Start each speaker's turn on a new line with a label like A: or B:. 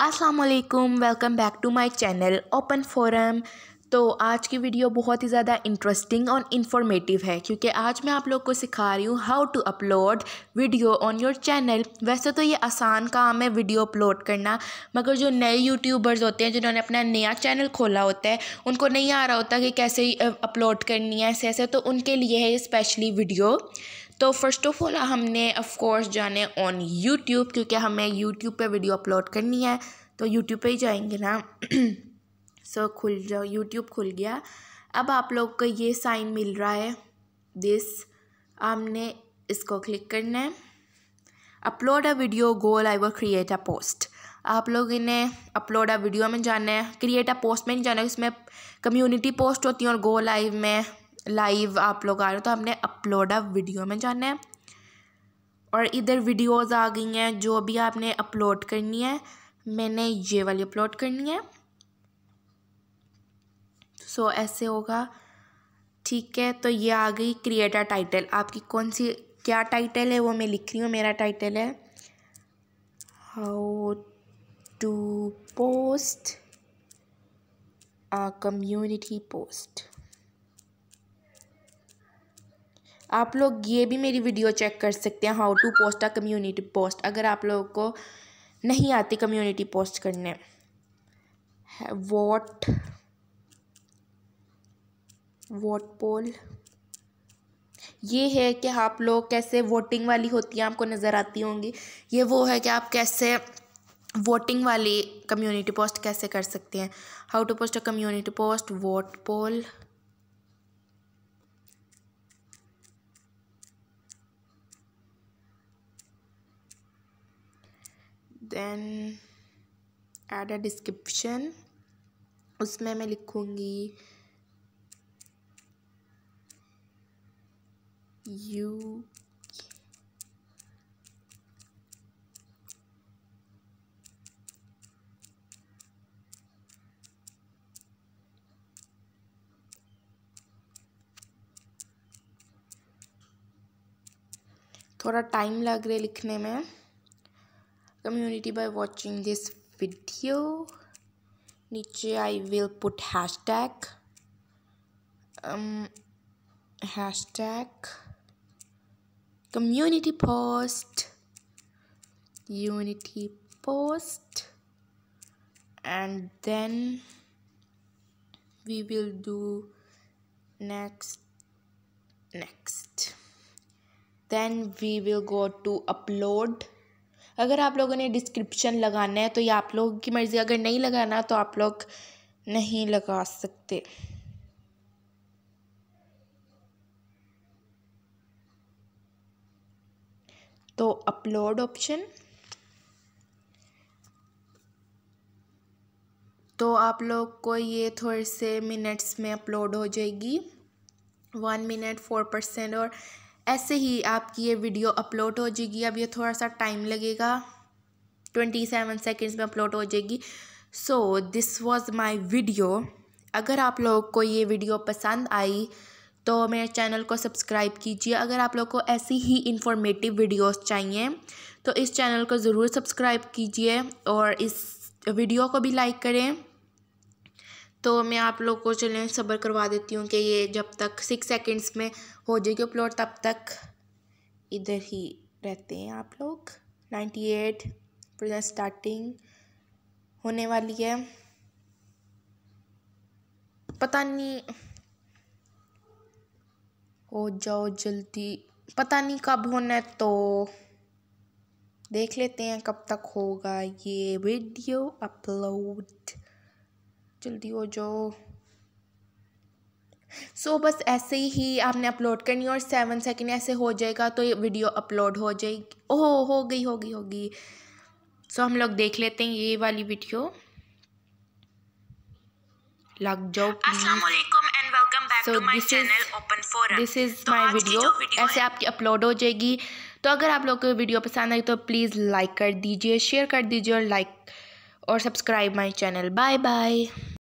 A: असलकुम welcome back to my channel open forum तो आज की वीडियो बहुत ही ज़्यादा इंटरेस्टिंग और इन्फॉर्मेटिव है क्योंकि आज मैं आप लोग को सिखा रही हूँ how to upload video on your channel वैसे तो ये आसान काम है वीडियो अपलोड करना मगर जो नए यूट्यूबर्स होते हैं जिन्होंने अपना नया चैनल खोला होता है उनको नहीं आ रहा होता कि कैसे अपलोड करनी है ऐसे ऐसे तो उनके लिए है स्पेशली वीडियो तो फ़र्स्ट ऑफ़ ऑल हमने ऑफ़कोर्स जाने ऑन यूट्यूब क्योंकि हमें यूट्यूब पे वीडियो अपलोड करनी है तो यूट्यूब पे ही जाएंगे ना सो so, खुल जाओ यूट्यूब खुल गया अब आप लोग को ये साइन मिल रहा है दिस आपने इसको क्लिक करना है अपलोड अ वीडियो गोल आई वो क्रिएट अ पोस्ट आप लोग इन्हें अपलोड अ वीडियो में जाना है क्रिएट अ पोस्ट में नहीं जाना है इसमें कम्युनिटी पोस्ट होती है और गो लाइव में लाइव आप लोग आ रहे हो तो हमने अपलोड अब वीडियो में जाना है और इधर वीडियोस आ गई हैं जो भी आपने अपलोड करनी है मैंने ये वाली अपलोड करनी है सो so, ऐसे होगा ठीक है तो ये आ गई क्रिएटर टाइटल आपकी कौन सी क्या टाइटल है वो मैं लिख रही हूँ मेरा टाइटल है how to post a community post आप लोग ये भी मेरी वीडियो चेक कर सकते हैं how to post a community post अगर आप लोगों को नहीं आती कम्युनिटी पोस्ट करने वॉट वोट पोल ये है कि आप लोग कैसे वोटिंग वाली होती है आपको नज़र आती होंगी ये वो है कि आप कैसे वोटिंग वाली कम्युनिटी पोस्ट कैसे कर सकते हैं how to post a community post vote poll then add a description उसमें मैं लिखूँगी यू थोड़ा टाइम लग रहा है लिखने में community by watching this video niche i will put hashtag um hashtag community post unity post and then we will do next next then we will go to upload अगर आप लोगों ने डिस्क्रिप्शन लगाना है तो ये आप लोगों की मर्ज़ी अगर नहीं लगाना तो आप लोग नहीं लगा सकते तो अपलोड ऑप्शन तो आप लोग को ये थोड़े से मिनट्स में अपलोड हो जाएगी वन मिनट फोर परसेंट और ऐसे ही आपकी ये वीडियो अपलोड हो जाएगी अब ये थोड़ा सा टाइम लगेगा ट्वेंटी सेवन सेकेंड्स में अपलोड हो जाएगी so this was my video अगर आप लोग को ये वीडियो पसंद आई तो मेरे चैनल को सब्सक्राइब कीजिए अगर आप लोग को ऐसी ही इन्फॉर्मेटिव वीडियोस चाहिए तो इस चैनल को ज़रूर सब्सक्राइब कीजिए और इस वीडियो को भी लाइक करें तो मैं आप लोग को चलें सब्र करवा देती हूँ कि ये जब तक सिक्स सेकेंड्स में हो जाएगी अपलोड तब तक इधर ही रहते हैं आप लोग नाइन्टी एट स्टार्टिंग होने वाली है पता नहीं हो जाओ जल्दी पता नहीं कब होना है तो देख लेते हैं कब तक होगा ये वीडियो अपलोड जल्दी हो जाओ सो so, बस ऐसे ही आपने अपलोड करनी और सेवन सेकेंड ऐसे हो जाएगा तो ये वीडियो अपलोड हो जाएगी ओह हो गई हो गई होगी सो so, हम लोग देख लेते हैं ये वाली वीडियो लग जाओ so this is this is my video ऐसे आपकी अपलोड हो जाएगी तो अगर आप लोग को वीडियो पसंद आई तो प्लीज़ लाइक कर दीजिए शेयर कर दीजिए और लाइक और subscribe my channel bye bye